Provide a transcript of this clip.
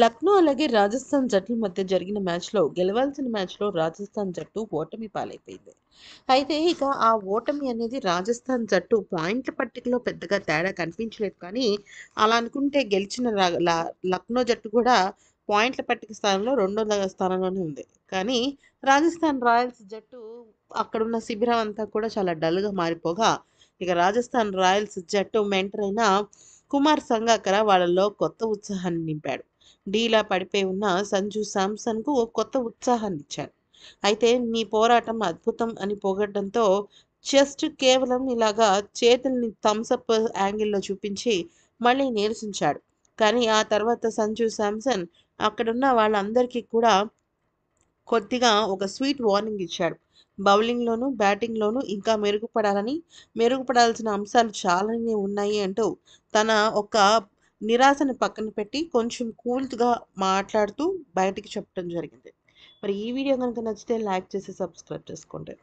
లక్నో అలాగే రాజస్థాన్ జట్ల మధ్య జరిగిన మ్యాచ్లో గెలవాల్సిన మ్యాచ్లో రాజస్థాన్ జట్టు ఓటమి పాలైపోయింది అయితే ఇక ఆ ఓటమి అనేది రాజస్థాన్ జట్టు పాయింట్ల పట్టికలో పెద్దగా తేడా కనిపించలేదు కానీ అలా అనుకుంటే గెలిచిన లక్నో జట్టు కూడా పాయింట్ల పట్టిక స్థానంలో రెండో స్థానంలోనే ఉంది కానీ రాజస్థాన్ రాయల్స్ జట్టు అక్కడున్న శిబిరం అంతా కూడా చాలా డల్గా మారిపోగా ఇక రాజస్థాన్ రాయల్స్ జట్టు మెంటర్ అయిన కుమార్ సంగాకర వాళ్ళలో కొత్త ఉత్సాహాన్ని నింపాడు డీలా పడిపోయి ఉన్న సంజు శాంసన్కు కొత్త ఉత్సాహాన్ని ఇచ్చాడు అయితే మీ పోరాటం అద్భుతం అని పొగడ్డంతో చెస్ట్ కేవలం ఇలాగా చేతుల్ని థమ్సప్ యాంగిల్లో చూపించి మళ్ళీ నీరసించాడు కానీ ఆ తర్వాత సంజు శాంసన్ అక్కడున్న వాళ్ళందరికీ కూడా కొద్దిగా ఒక స్వీట్ వార్నింగ్ ఇచ్చాడు బౌలింగ్లోనూ బ్యాటింగ్లోనూ ఇంకా మెరుగుపడాలని మెరుగుపడాల్సిన అంశాలు చాలానే ఉన్నాయి అంటూ తన ఒక నిరాశను పక్కన పెట్టి కొంచెం కూల్గా మాట్లాడుతూ బయటికి చెప్పడం జరిగింది మరి ఈ వీడియో కనుక నచ్చితే లైక్ చేసి సబ్స్క్రైబ్ చేసుకోండి